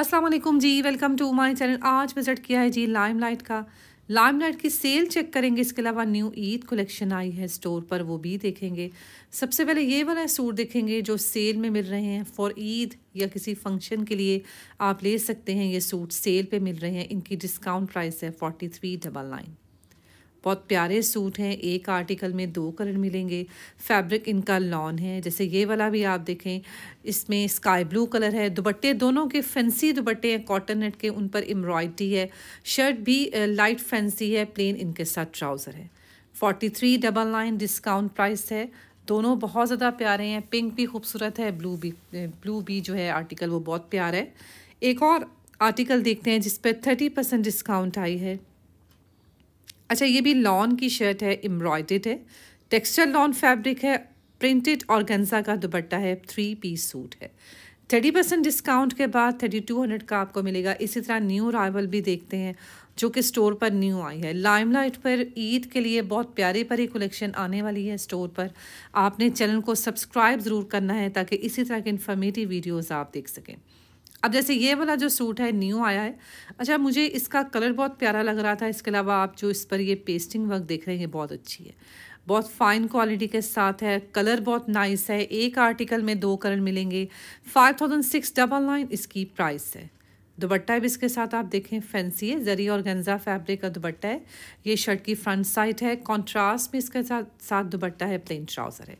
अस्सलाम वालेकुम जी वेलकम टू माय चैनल आज विज़िट किया है जी लाइम लाइट का लाइम लाइट की सेल चेक करेंगे इसके अलावा न्यू ईद कलेक्शन आई है स्टोर पर वो भी देखेंगे सबसे पहले ये वाला सूट देखेंगे जो सेल में मिल रहे हैं फॉर ईद या किसी फंक्शन के लिए आप ले सकते हैं ये सूट सेल पे मिल रहे हैं इनकी डिस्काउंट प्राइस है फोर्टी थ्री डबल नाइन बहुत प्यारे सूट हैं एक आर्टिकल में दो कलर मिलेंगे फैब्रिक इनका लॉन है जैसे ये वाला भी आप देखें इसमें स्काई ब्लू कलर है दुपट्टे दोनों के फैंसी दुपट्टे हैं कॉटन नेट के उन पर एम्ब्रॉयडरी है शर्ट भी लाइट फैंसी है प्लेन इनके साथ ट्राउज़र है forty three double nine discount price है दोनों बहुत ज़्यादा प्यारे हैं पिंक भी खूबसूरत है ब्लू भी ब्लू भी जो है आर्टिकल वो बहुत प्यारा है एक और आर्टिकल देखते हैं जिस पर थर्टी परसेंट डिस्काउंट आई है अच्छा ये भी लॉन की शर्ट है एम्ब्रॉयडेड है टेक्सचर लॉन फैब्रिक है प्रिंटेड और गंजा का दुपट्टा है थ्री पीस सूट है थर्टी परसेंट डिस्काउंट के बाद थर्टी टू हंड्रेड का आपको मिलेगा इसी तरह न्यू राइवल भी देखते हैं जो कि स्टोर पर न्यू आई है लाइमलाइट पर ईद के लिए बहुत प्यारे प्यारे कलेक्शन आने वाली है स्टोर पर आपने चैनल को सब्सक्राइब ज़रूर करना है ताकि इसी तरह के इन्फॉर्मेटिव वीडियोज़ आप देख सकें अब जैसे ये वाला जो सूट है न्यू आया है अच्छा मुझे इसका कलर बहुत प्यारा लग रहा था इसके अलावा आप जो इस पर ये पेस्टिंग वर्क देख रहे हैं ये बहुत अच्छी है बहुत फाइन क्वालिटी के साथ है कलर बहुत नाइस है एक आर्टिकल में दो कलर मिलेंगे five thousand six double nine इसकी प्राइस है दुबट्टा भी इसके साथ आप देखें फैंसी है जरी और गंजा फैब्रिक का दुबट्टा है ये शर्ट की फ्रंट साइड है कॉन्ट्रास्ट में इसके साथ साथ दुबट्टा है प्लेन ट्राउज़र है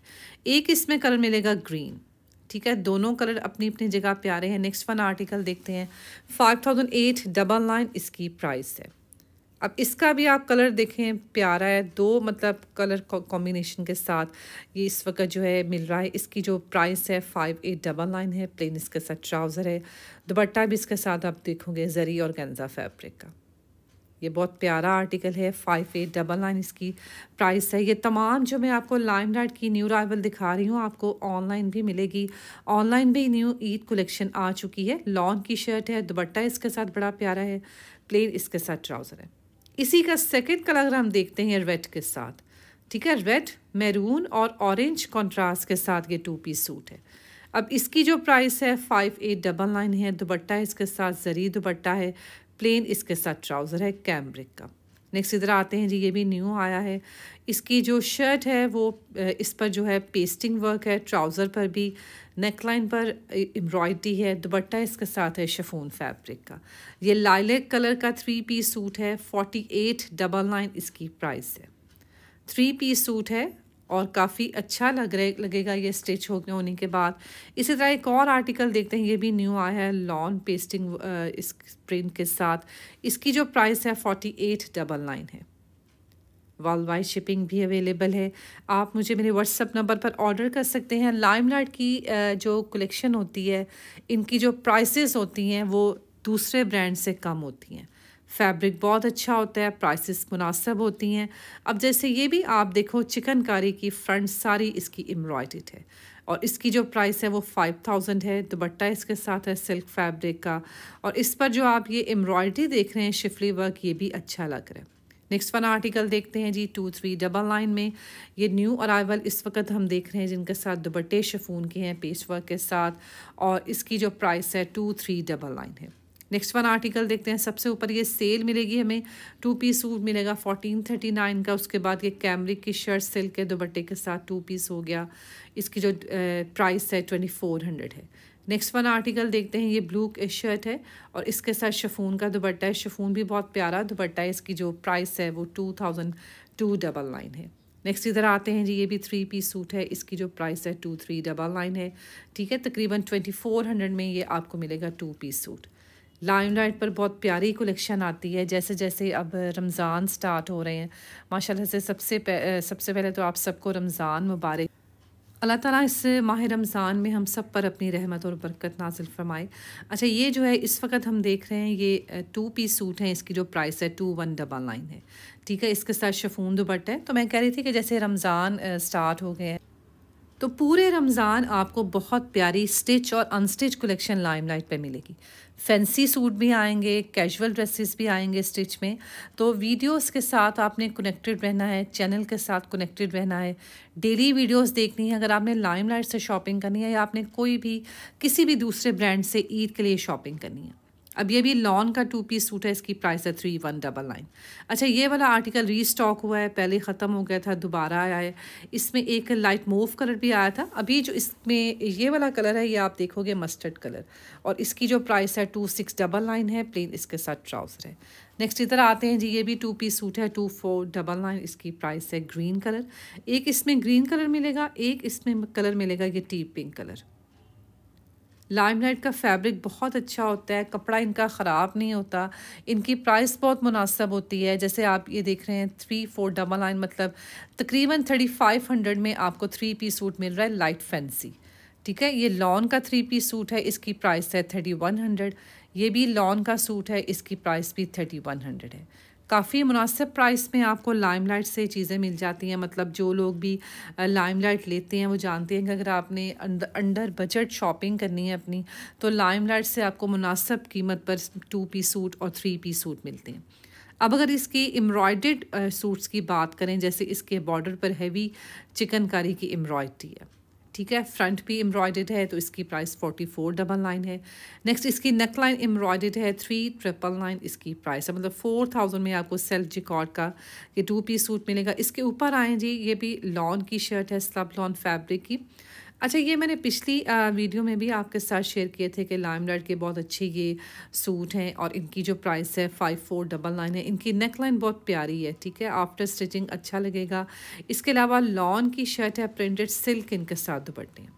एक इसमें कलर मिलेगा ग्रीन ठीक है दोनों कलर अपनी अपनी जगह प्यारे हैं नेक्स्ट वन आर्टिकल देखते हैं five thousand eight double nine इसकी प्राइस है अब इसका भी आप कलर देखें प्यारा है दो मतलब कलर कॉम्बिनेशन के साथ ये इस वक्त जो है मिल रहा है इसकी जो प्राइस है फाइव एट डबल नाइन है प्लेन इसके साथ ट्राउज़र है दुपट्टा भी इसके साथ आप देखोगे जरी और गेंजा फैब्रिक का ये बहुत प्यारा आर्टिकल है फाइव एट डबल नाइन इसकी प्राइस है ये तमाम जो मैं आपको लाइम लाइट की न्यू राइवल दिखा रही हूँ आपको ऑनलाइन भी मिलेगी ऑनलाइन भी न्यू ईद कलेक्शन आ चुकी है लॉन्ग की शर्ट है दुबट्टा इसके साथ बड़ा प्यारा है प्लेन इसके साथ ट्राउज़र है इसी का सेकेंड कलर हम देखते हैं रेड के साथ ठीक है रेड मैरून और ऑरेंज कॉन्ट्रास्ट के साथ ये टू पीस सूट है अब इसकी जो प्राइस है फाइव एट डबल नाइन है दुपट्टा इसके साथ ज़री दुबट्टा है प्लेन इसके साथ ट्राउज़र है कैम्ब्रिक का नेक्स्ट इधर आते हैं जी ये भी न्यू आया है इसकी जो शर्ट है वो इस पर जो है पेस्टिंग वर्क है ट्राउज़र पर भी नेकलाइन पर एम्ब्रॉयडरी है दुपट्टा इसके साथ है शफोन फैब्रिक का ये लाइलेक कलर का थ्री पीस सूट है फोर्टी एट डबल नाइन इसकी प्राइस है थ्री पीस सूट है और काफ़ी अच्छा लग रहे लगेगा ये स्टिच हो गया होने के बाद इसी तरह एक और आर्टिकल देखते हैं ये भी न्यू आया है लॉन पेस्टिंग इस प्रिंट के साथ इसकी जो प्राइस है फोर्टी एट डबल नाइन है वर्ल्ड वाइड शिपिंग भी अवेलेबल है आप मुझे मेरे व्हाट्सअप नंबर पर ऑर्डर कर सकते हैं लाइमलाइट की जो कलेक्शन होती है इनकी जो प्राइसेस होती हैं वो दूसरे ब्रांड से कम होती हैं फैब्रिक बहुत अच्छा होता है प्राइसेस मुनासब होती हैं अब जैसे ये भी आप देखो चिकनकारी की फ्रंट सारी इसकी एम्ब्रॉयड है और इसकी जो प्राइस है वो फाइव थाउजेंड है दुबट्टा इसके साथ है सिल्क फैब्रिक का और इस पर जो आप ये एम्ब्रॉयडरी देख रहे हैं शिफली वर्क ये भी अच्छा लग रहा है नेक्स्ट वन आर्टिकल देखते हैं जी टू थ्री डबल लाइन में ये न्यू अराइवल इस वक्त हम देख रहे हैं जिनके साथ दुबट्टे शफून के हैं पेस्ट वर्क के साथ और इसकी जो प्राइस है टू थ्री डबल लाइन है नेक्स्ट वन आर्टिकल देखते हैं सबसे ऊपर ये सेल मिलेगी हमें टू पीस सूट मिलेगा फोर्टीन थर्टी नाइन का उसके बाद ये कैमरिक की शर्ट सिल्क के दुपट्टे के साथ टू पीस हो गया इसकी जो प्राइस है ट्वेंटी फोर हंड्रेड है नेक्स्ट वन आर्टिकल देखते हैं ये ब्लू शर्ट है और इसके साथ शफून का दुपट्टा है शफून भी बहुत प्यारा दुपट्टा है इसकी जो प्राइस है वो two thousand two double nine है नेक्स्ट इधर आते हैं जी ये भी थ्री पीस सूट है इसकी जो प्राइस है टू थ्री डबल नाइन है ठीक है तकरीबन ट्वेंटी फोर हंड्रेड में ये आपको मिलेगा two piece suit Limelight पर बहुत प्यारी कलेक्शन आती है जैसे जैसे अब रमज़ान स्टार्ट हो रहे हैं माशाल्लाह से सबसे सबसे पहले तो आप सबको रमज़ान मुबारक अल्लाह ताला इस माह रमज़ान में हम सब पर अपनी रहमत और बरकत नाजिल फरमाए अच्छा ये जो है इस वक्त हम देख रहे हैं ये टू पीस सूट हैं इसकी जो प्राइस है टू वन डबल नाइन है ठीक है इसके साथ शफून दुपट्टा है तो मैं कह रही थी कि जैसे रमज़ान स्टार्ट हो गए हैं तो पूरे रमज़ान आपको बहुत प्यारी स्टिच और अनस्टिच कलेक्शन लाइमलाइट पे मिलेगी फैंसी सूट भी आएंगे कैजुअल ड्रेसेस भी आएंगे स्टिच में तो वीडियोस के साथ आपने कनेक्टेड रहना है चैनल के साथ कनेक्टेड रहना है डेली वीडियोस देखनी है अगर आपने लाइमलाइट से शॉपिंग करनी है या आपने कोई भी किसी भी दूसरे ब्रांड से ईद के लिए शॉपिंग करनी है अब ये भी लॉन का टू पीस सूट है इसकी प्राइस है थ्री वन डबल नाइन अच्छा ये वाला आर्टिकल री स्टॉक हुआ है पहले ख़त्म हो गया था दोबारा आया है इसमें एक लाइट मोव कलर भी आया था अभी जो इसमें ये वाला कलर है ये आप देखोगे मस्टर्ड कलर और इसकी जो प्राइस है टू सिक्स डबल नाइन है प्लेन इसके साथ ट्राउज़र है नेक्स्ट इधर आते हैं जी ये भी टू पीस सूट है टू फोर डबल नाइन इसकी प्राइस है ग्रीन कलर एक इसमें ग्रीन कलर मिलेगा एक इसमें कलर मिलेगा ये टी पिंक कलर लाइमलाइट का फैब्रिक बहुत अच्छा होता है कपड़ा इनका ख़राब नहीं होता इनकी प्राइस बहुत मुनासब होती है जैसे आप ये देख रहे हैं थ्री फोर डबल नाइन मतलब तकरीबन थर्टी फाइव हंड्रेड में आपको थ्री पी सूट मिल रहा है लाइट फैंसी ठीक है ये लॉन का थ्री पी सूट है इसकी प्राइस है थर्टी वन हंड्रेड ये भी लॉन का सूट है इसकी प्राइस भी थर्टी वन हंड्रेड है काफ़ी मुनासिब प्राइस में आपको लाइमलाइट से चीज़ें मिल जाती हैं मतलब जो लोग भी लाइमलाइट लेते हैं वो जानते हैं कि अगर आपने अंडर बजट शॉपिंग करनी है अपनी तो लाइमलाइट से आपको मुनासिब कीमत पर टू पी सूट और थ्री पी सूट मिलते हैं अब अगर इसकी एम्ब्रॉयडेड सूट्स की बात करें जैसे इसके बॉर्डर पर हैवी चिकनकारी की एम्ब्रॉयड्री है ठीक है फ्रंट भी एम्ब्रॉयड है तो इसकी price forty four double nine है नेक्स्ट इसकी नेक लाइन एम्ब्रॉयडेड है थ्री ट्रिपल नाइन इसकी प्राइस है मतलब फोर थाउजेंड में आपको सेल्फ जिकॉर्ड का ये टू पीस सूट मिलेगा इसके ऊपर आए जी ये भी लॉन की शर्ट है स्लब लॉन फैब्रिक की अच्छा ये मैंने पिछली वीडियो में भी आपके साथ शेयर किए थे कि लाइम लाइट के बहुत अच्छे ये सूट हैं और इनकी जो प्राइस है फाइव फोर डबल नाइन है इनकी नेक लाइन बहुत प्यारी है ठीक है आफ्टर स्टिचिंग अच्छा लगेगा इसके अलावा लॉन की शर्ट है प्रिंटेड सिल्क इनके साथ दुपट्टे हैं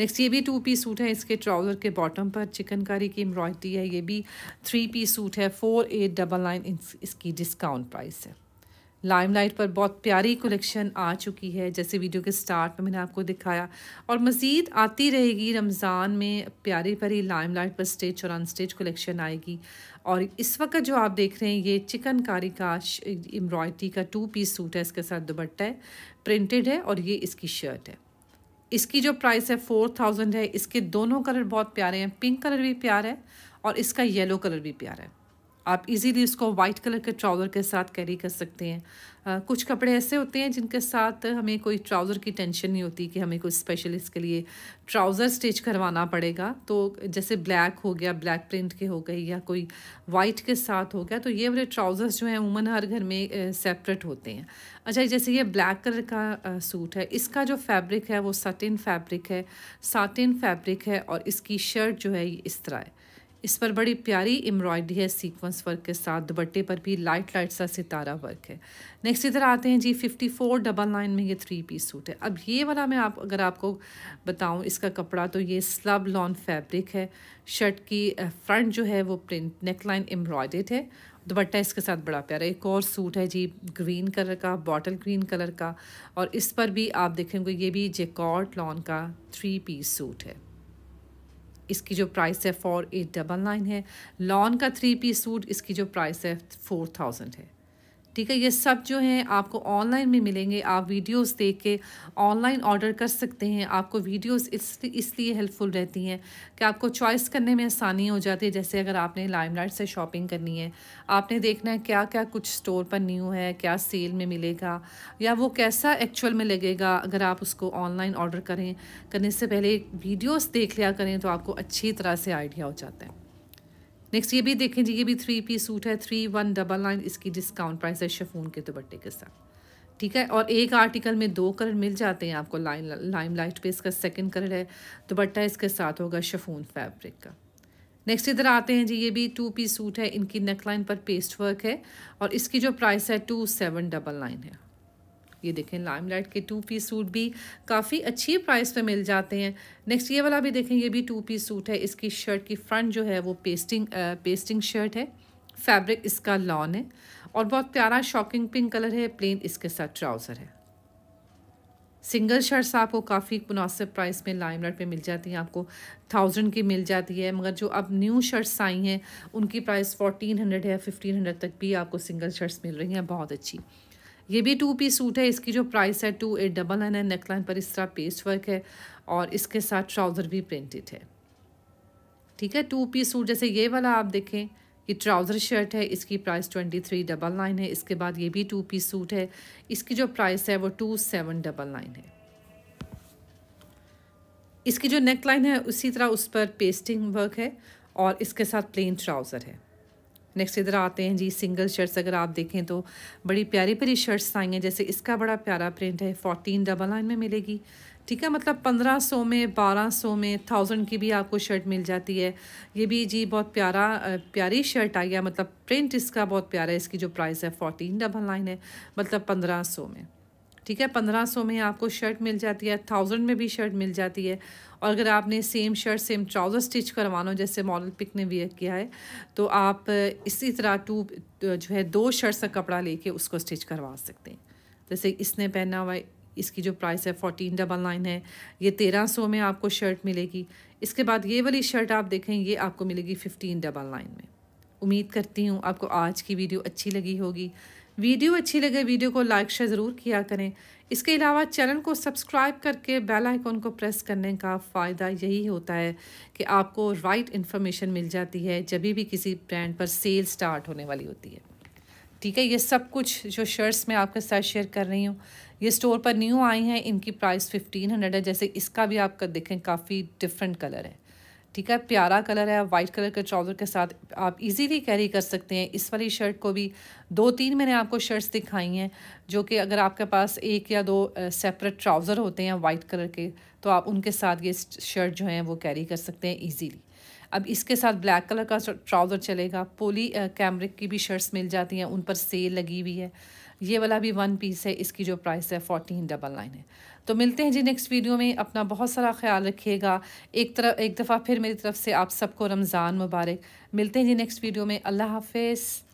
नेक्स्ट ये भी टू पी सूट है इसके ट्राउज़र के बॉटम पर चिकनकारी की एम्ब्रॉयडरी है ये भी थ्री पी सूट है फोर एट डबल नाइन इसकी डिस्काउंट प्राइस है लाइमलाइट पर बहुत प्यारी कलेक्शन आ चुकी है जैसे वीडियो के स्टार्ट में मैंने आपको दिखाया और मज़ीद आती रहेगी रमज़ान में प्यारी प्यारी लाइमलाइट पर स्टेज और अन स्टेज कलेक्शन आएगी और इस वक्त जो आप देख रहे हैं ये चिकनकारी का एम्ब्रॉयडरी का टू पीस सूट है इसके साथ दुबट्टा है प्रिंटेड है और ये इसकी शर्ट है इसकी जो प्राइस है फोर थाउजेंड है इसके दोनों कलर बहुत प्यारे हैं पिंक कलर भी प्यारा है और इसका येलो कलर भी प्यारा है आप इजीली इसको वाइट कलर के ट्राउज़र के साथ कैरी कर सकते हैं आ, कुछ कपड़े ऐसे होते हैं जिनके साथ हमें कोई ट्राउज़र की टेंशन नहीं होती कि हमें कोई स्पेशल इसके लिए ट्राउज़र स्टिच करवाना पड़ेगा तो जैसे ब्लैक हो गया ब्लैक प्रिंट के हो गई या कोई वाइट के साथ हो गया तो ये वाले ट्राउज़र्स जो हैं उमन हर घर में सेपरेट होते हैं अच्छा जैसे ये ब्लैक कलर का सूट है इसका जो फैब्रिक है वो सटिन फैब्रिक है साटिन फैब्रिक है और इसकी शर्ट जो है ये इस तरह है इस पर बड़ी प्यारी एम्ब्रॉयडरी है सीक्वेंस वर्क के साथ दुबट्टे पर भी लाइट लाइट सा सितारा वर्क है नेक्स्ट इधर आते हैं जी फिफ्टी फोर डबल नाइन में ये थ्री पीस सूट है अब ये वाला मैं आप अगर आपको बताऊं इसका कपड़ा तो ये स्लब लॉन फैब्रिक है शर्ट की फ्रंट जो है वो प्रिंट नेक लाइन एम्ब्रॉयडेड है दुपट्टा इसके साथ बड़ा प्यारा एक और सूट है जी ग्रीन कलर का बॉटल ग्रीन कलर का और इस पर भी आप देखेंगे ये भी जेकॉट लॉन का थ्री पीस सूट है इसकी जो प्राइस है फोर एट डबल नाइन है लॉन का थ्री पीस सूट इसकी जो प्राइस है फोर थाउजेंड है ठीक है ये सब जो हैं आपको ऑनलाइन में मिलेंगे आप वीडियोस देख के ऑनलाइन ऑर्डर कर सकते हैं आपको वीडियोस इसलिए इसलिए हेल्पफुल रहती हैं कि आपको चॉइस करने में आसानी हो जाती है जैसे अगर आपने लाइमलाइट से शॉपिंग करनी है आपने देखना है क्या क्या कुछ स्टोर पर न्यू है क्या सेल में मिलेगा या वो कैसा एक्चुअल में लगेगा अगर आप उसको ऑनलाइन ऑर्डर करें करने से पहले वीडियोज़ देख लिया करें तो आपको अच्छी तरह से आइडिया हो जाता है नेक्स्ट ये भी देखें जी ये भी थ्री पीस सूट है थ्री वन डबल नाइन इसकी डिस्काउंट प्राइस है शेफून के दुपट्टे के साथ ठीक है और एक आर्टिकल में दो कलर मिल जाते हैं आपको लाइन लाइम लाइट पे इसका सेकंड कलर है दुपट्टा इसके साथ होगा शफून फैब्रिक का नेक्स्ट इधर आते हैं जी ये भी टू पीस सूट है इनकी नेकलाइन पर पेस्ट वर्क है और इसकी जो प्राइस है टू सेवन डबल नाइन है ये देखें लाइम लाइट के टू पीस सूट भी काफ़ी अच्छी प्राइस पे मिल जाते हैं नेक्स्ट ये वाला भी देखें ये भी टू पीस सूट है इसकी शर्ट की फ्रंट जो है वो पेस्टिंग आ, पेस्टिंग शर्ट है फैब्रिक इसका लॉन है और बहुत प्यारा शॉकिंग पिंक कलर है प्लेन इसके साथ ट्राउज़र है सिंगल शर्ट्स आपको काफ़ी मुनासिब प्राइस में लाइम लाइट पर मिल जाती हैं आपको थाउजेंड की मिल जाती है मगर जो अब न्यू शर्ट्स आई हैं उनकी प्राइस फोर्टीन हंड्रेड है फिफ्टीन हंड्रेड तक भी आपको सिंगल शर्ट्स मिल रही हैं बहुत अच्छी ये भी टू पीस सूट है इसकी जो प्राइस है टू एट डबल नाइन है नेकलाइन पर इस तरह पेस्ट वर्क है और इसके साथ ट्राउज़र भी प्रिंटेड है ठीक है टू पीस सूट जैसे ये वाला आप देखें ये ट्राउज़र शर्ट है इसकी price twenty three double nine है इसके बाद ये भी टू पीस सूट है इसकी जो प्राइस है वो टू सेवन डबल नाइन है इसकी जो नेक लाइन है उसी तरह उस पर पेस्टिंग वर्क है और इसके साथ प्लेन ट्राउज़र है नेक्स्ट इधर आते हैं जी सिंगल शर्ट्स अगर आप देखें तो बड़ी प्यारी प्यारी शर्ट्स आई हैं जैसे इसका बड़ा प्यारा प्रिंट है फोर्टीन डबल लाइन में मिलेगी ठीक है मतलब पंद्रह सौ में बारह सौ में थाउजेंड की भी आपको शर्ट मिल जाती है ये भी जी बहुत प्यारा प्यारी शर्ट आई है मतलब प्रिंट इसका बहुत प्यारा है इसकी जो प्राइस है फोर्टीन डबल लाइन है मतलब पंद्रह सौ में ठीक है पंद्रह सौ में आपको शर्ट मिल जाती है थाउजेंड में भी शर्ट मिल जाती है और अगर आपने same shirt same trouser stitch करवाना हो जैसे मॉडल पिक ने वियर किया है तो आप इसी तरह टू जो है दो शर्ट का कपड़ा लेके उसको स्टिच करवा सकते हैं जैसे इसने पहना हुआ इसकी जो प्राइस है फोर्टीन डबल नाइन है ये तेरह सौ में आपको शर्ट मिलेगी इसके बाद ये वाली शर्ट आप देखें ये आपको मिलेगी फिफ्टीन डबल नाइन में उम्मीद करती हूँ आपको आज की वीडियो अच्छी लगी होगी वीडियो अच्छी लगे वीडियो को लाइक शेयर ज़रूर किया करें इसके अलावा चैनल को सब्सक्राइब करके बेल आइकॉन को प्रेस करने का फ़ायदा यही होता है कि आपको राइट इन्फॉर्मेशन मिल जाती है जब भी किसी ब्रांड पर सेल स्टार्ट होने वाली होती है ठीक है ये सब कुछ जो शर्ट्स मैं आपके साथ शेयर कर रही हूँ ये स्टोर पर न्यू आई हैं इनकी प्राइस फिफ्टीन हंड्रेड है जैसे इसका भी आप देखें काफ़ी डिफरेंट कलर है ठीक है प्यारा कलर है वाइट कलर के ट्राउज़र के साथ आप इजीली कैरी कर सकते हैं इस वाली शर्ट को भी दो तीन मैंने आपको शर्ट्स दिखाई हैं जो कि अगर आपके पास एक या दो सेपरेट ट्राउज़र होते हैं वाइट कलर के तो आप उनके साथ ये शर्ट जो है वो कैरी कर सकते हैं ईजीली अब इसके साथ ब्लैक कलर का ट्राउज़र चलेगा पोली कैमरिक की भी शर्ट्स मिल जाती हैं उन पर सेल लगी हुई है ये वाला भी वन पीस है इसकी जो प्राइस है फोर्टीन डबल नाइन है तो मिलते हैं जी नेक्स्ट वीडियो में अपना बहुत सारा ख्याल रखिएगा एक तरफ एक दफ़ा फिर मेरी तरफ से आप सबको रमज़ान मुबारक मिलते हैं जी नेक्स्ट वीडियो में अल्लाह हाफिज़